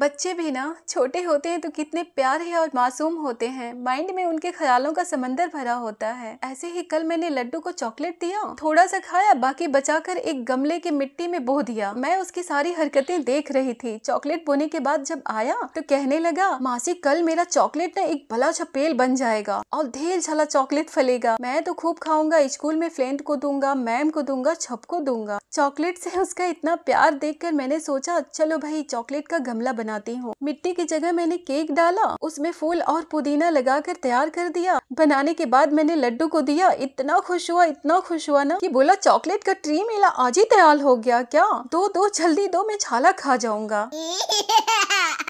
बच्चे भी ना छोटे होते हैं तो कितने प्यारे और मासूम होते हैं माइंड में उनके ख्यालों का समंदर भरा होता है ऐसे ही कल मैंने लड्डू को चॉकलेट दिया थोड़ा सा खाया बाकी बचाकर एक गमले के मिट्टी में बो दिया मैं उसकी सारी हरकतें देख रही थी चॉकलेट बोने के बाद जब आया तो कहने लगा मासी कल मेरा चॉकलेट ना एक भला छपेल बन जाएगा और ढेर छाला चॉकलेट फलेगा मैं तो खूब खाऊंगा स्कूल में फ्रेंड को दूंगा मैम को दूंगा छप को दूंगा चॉकलेट से उसका इतना प्यार देख मैंने सोचा चलो भाई चॉकलेट का गमला बनाती हूँ मिट्टी की जगह मैंने केक डाला उसमें फूल और पुदीना लगाकर तैयार कर दिया बनाने के बाद मैंने लड्डू को दिया इतना खुश हुआ इतना खुश हुआ ना कि बोला चॉकलेट का ट्री मेला आज ही तैयार हो गया क्या दो दो जल्दी दो मैं छाला खा जाऊंगा